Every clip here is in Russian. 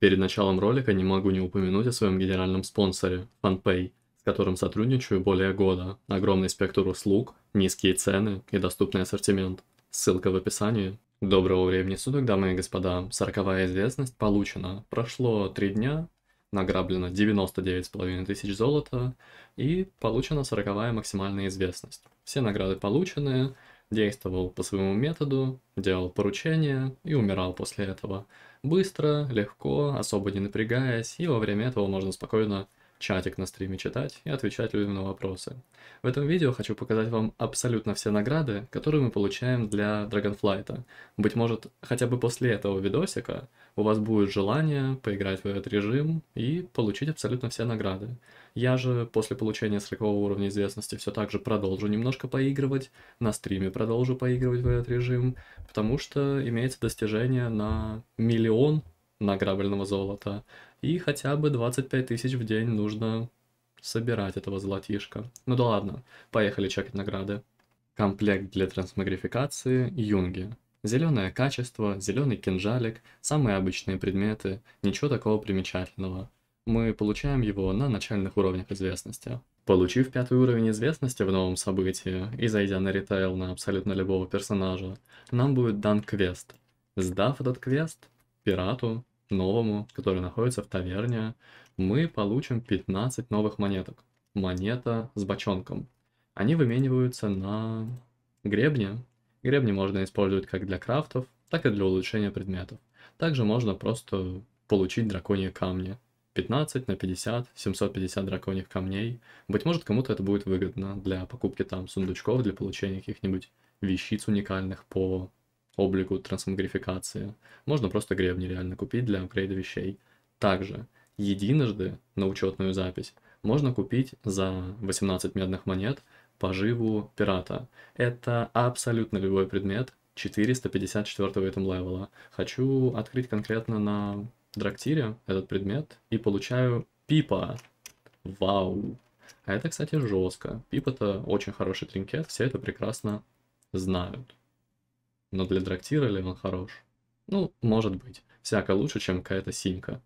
Перед началом ролика не могу не упомянуть о своем генеральном спонсоре – FunPay, с которым сотрудничаю более года. Огромный спектр услуг, низкие цены и доступный ассортимент. Ссылка в описании. Доброго времени суток, дамы и господа. Сороковая известность получена. Прошло три дня, награблено 99,5 тысяч золота и получена сороковая максимальная известность. Все награды получены, действовал по своему методу, делал поручения и умирал после этого. Быстро, легко, особо не напрягаясь, и во время этого можно спокойно чатик на стриме читать и отвечать людям на вопросы. В этом видео хочу показать вам абсолютно все награды, которые мы получаем для Dragonflight. Быть может, хотя бы после этого видосика у вас будет желание поиграть в этот режим и получить абсолютно все награды. Я же после получения 40 уровня известности все так же продолжу немножко поигрывать, на стриме продолжу поигрывать в этот режим, потому что имеется достижение на миллион награбленного золота, и хотя бы 25 тысяч в день нужно собирать этого золотишка. Ну да ладно, поехали чекать награды. Комплект для трансмагрификации Юнги. Зеленое качество, зеленый кинжалик, самые обычные предметы, ничего такого примечательного. Мы получаем его на начальных уровнях известности. Получив пятый уровень известности в новом событии и зайдя на ритейл на абсолютно любого персонажа, нам будет дан квест. Сдав этот квест, пирату новому, который находится в таверне, мы получим 15 новых монеток. Монета с бочонком. Они вымениваются на гребни. Гребни можно использовать как для крафтов, так и для улучшения предметов. Также можно просто получить драконьи камни. 15 на 50, 750 драконьих камней. Быть может, кому-то это будет выгодно для покупки там сундучков, для получения каких-нибудь вещиц уникальных по облику, трансмогрификации. Можно просто гребни реально купить для апгрейда вещей. Также единожды на учетную запись можно купить за 18 медных монет поживу пирата. Это абсолютно любой предмет 454 этом левела. Хочу открыть конкретно на драктире этот предмет и получаю пипа. Вау! А это, кстати, жестко. Пип это очень хороший тринкет, все это прекрасно знают но для драктира ли он хорош? Ну, может быть, всяко лучше, чем какая-то синька.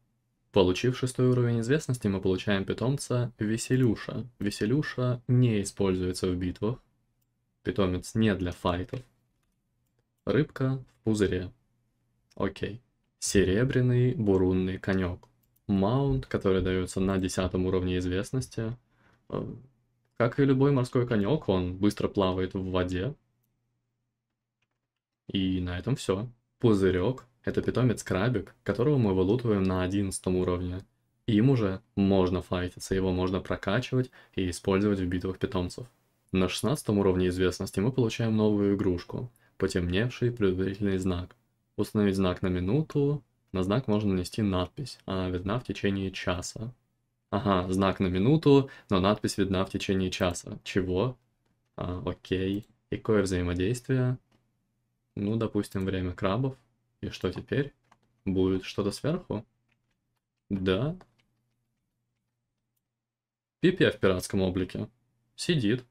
Получив шестой уровень известности, мы получаем питомца Веселюша. Веселюша не используется в битвах. Питомец не для файтов. Рыбка в пузыре. Окей. Серебряный бурунный конек. Маунт, который дается на десятом уровне известности. Э, как и любой морской конек, он быстро плавает в воде, и на этом все. Пузырек – это питомец-крабик, которого мы вылутываем на 11 уровне. Им уже можно файтиться, его можно прокачивать и использовать в битвах питомцев. На 16 уровне известности мы получаем новую игрушку – потемневший предупредительный знак. Установить знак на минуту, на знак можно нанести надпись, она видна в течение часа. Ага, знак на минуту, но надпись видна в течение часа. Чего? А, окей. И кое взаимодействие? Ну, допустим, время крабов. И что теперь? Будет что-то сверху? Да. Пипья в пиратском облике. Сидит.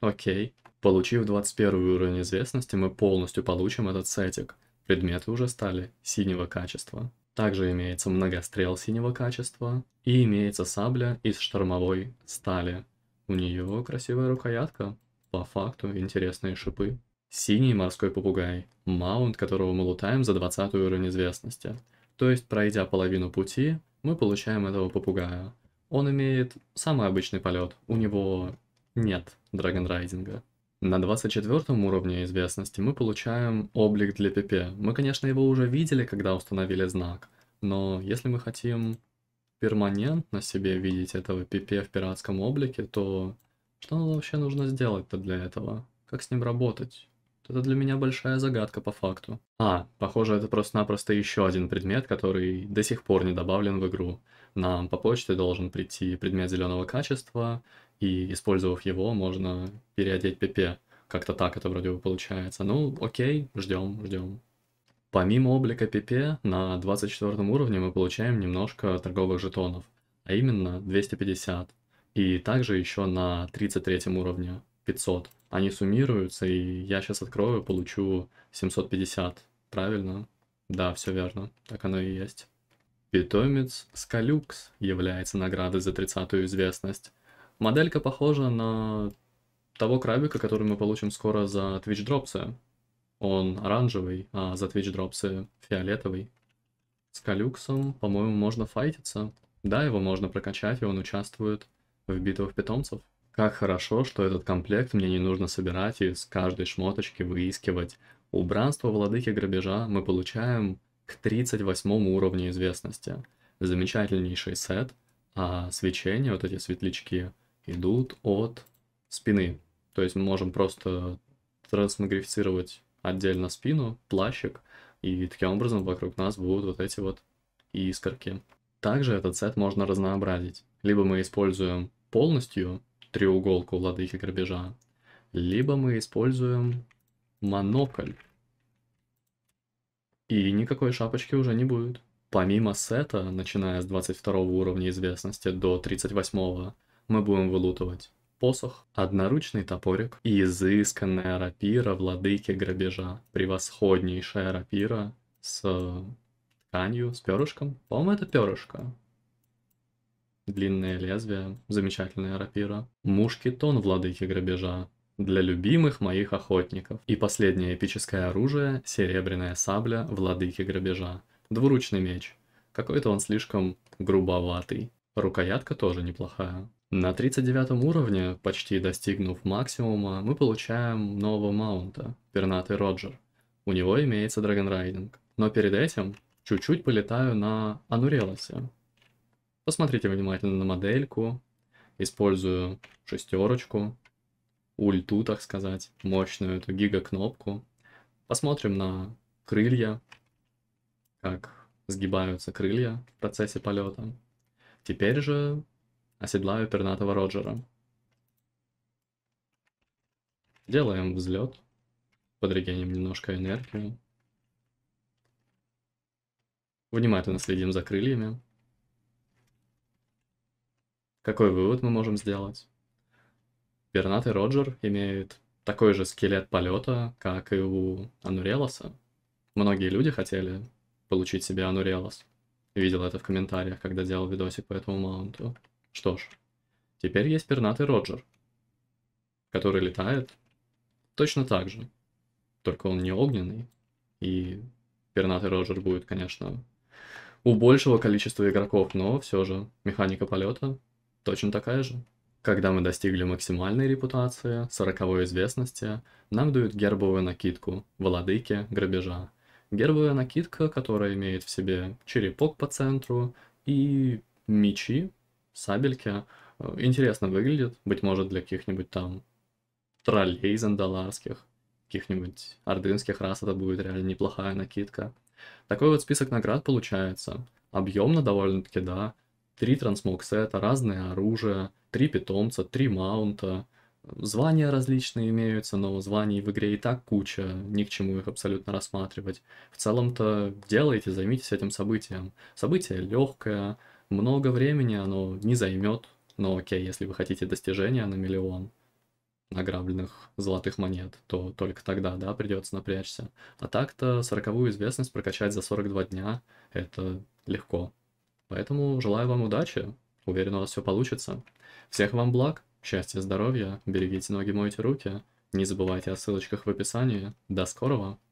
Окей. Получив 21 уровень известности, мы полностью получим этот сетик. Предметы уже стали синего качества. Также имеется многострел синего качества и имеется сабля из штормовой стали. У нее красивая рукоятка, по факту интересные шипы. Синий морской попугай, маунт которого мы лутаем за 20 уровень известности. То есть, пройдя половину пути, мы получаем этого попугая. Он имеет самый обычный полет, у него нет драгонрайдинга. На 24 уровне известности мы получаем облик для ПП. Мы, конечно, его уже видели, когда установили знак, но если мы хотим перманентно себе видеть этого ПП в пиратском облике, то что нам вообще нужно сделать-то для этого? Как с ним работать? Это для меня большая загадка по факту. А, похоже, это просто-напросто еще один предмет, который до сих пор не добавлен в игру. Нам по почте должен прийти предмет зеленого качества, и, использовав его, можно переодеть ПП. Как-то так это вроде бы получается. Ну, окей, ждем, ждем. Помимо облика ПП, на 24 уровне мы получаем немножко торговых жетонов, а именно 250, и также еще на 33 уровне 500 они суммируются, и я сейчас открою, получу 750. Правильно? Да, все верно. Так оно и есть. Питомец Скалюкс является наградой за 30-ю известность. Моделька похожа на того крабика, который мы получим скоро за Twitch Дропсы. Он оранжевый, а за Twitch Дропсы фиолетовый. С Калюксом, по-моему, можно файтиться. Да, его можно прокачать, и он участвует в битвах питомцев. Как хорошо, что этот комплект мне не нужно собирать и с каждой шмоточки выискивать. Убранство владыки грабежа мы получаем к 38 уровню известности. Замечательнейший сет, а свечения, вот эти светлячки, идут от спины. То есть мы можем просто трансмагрифицировать отдельно спину, плащик, и таким образом вокруг нас будут вот эти вот искорки. Также этот сет можно разнообразить. Либо мы используем полностью треуголку владыки грабежа, либо мы используем монокль. И никакой шапочки уже не будет. Помимо сета, начиная с 22 уровня известности до 38, мы будем вылутывать посох, одноручный топорик и изысканная рапира владыки грабежа. Превосходнейшая рапира с тканью, с перышком. По-моему, это перышко длинное лезвие, замечательная рапира, мушкетон владыки грабежа, для любимых моих охотников. И последнее эпическое оружие – серебряная сабля владыки грабежа, двуручный меч. Какой-то он слишком грубоватый. Рукоятка тоже неплохая. На 39 уровне, почти достигнув максимума, мы получаем нового маунта, пернатый Роджер. У него имеется Драгонрайдинг. Но перед этим чуть-чуть полетаю на Анурелосе, Посмотрите внимательно на модельку. Использую шестерочку, ульту, так сказать, мощную эту гига-кнопку. Посмотрим на крылья, как сгибаются крылья в процессе полета. Теперь же оседлаю пернатого Роджера. Делаем взлет, подрегеним немножко энергию. Внимательно следим за крыльями. Какой вывод мы можем сделать? Пернатый Роджер имеет такой же скелет полета, как и у Анурелоса. Многие люди хотели получить себе Анурелос. Видел это в комментариях, когда делал видосик по этому маунту. Что ж, теперь есть пернатый Роджер, который летает точно так же. Только он не огненный. И пернатый Роджер будет, конечно, у большего количества игроков, но все же механика полета точно такая же. Когда мы достигли максимальной репутации, сороковой известности, нам дают гербовую накидку «Владыки грабежа». Гербовая накидка, которая имеет в себе черепок по центру и мечи, сабельки. Э, интересно выглядит, быть может, для каких-нибудь там троллей зандаларских, каких-нибудь ордынских рас это будет реально неплохая накидка. Такой вот список наград получается. Объемно довольно-таки, да, три трансмоксета, разное оружие, три питомца, три маунта. Звания различные имеются, но званий в игре и так куча, ни к чему их абсолютно рассматривать. В целом-то делайте, займитесь этим событием. Событие легкое, много времени оно не займет, но окей, если вы хотите достижения на миллион награбленных золотых монет, то только тогда, да, придется напрячься. А так-то сороковую известность прокачать за 42 дня – это легко. Поэтому желаю вам удачи. Уверен, у вас все получится. Всех вам благ, счастья, здоровья, берегите ноги, мойте руки. Не забывайте о ссылочках в описании. До скорого!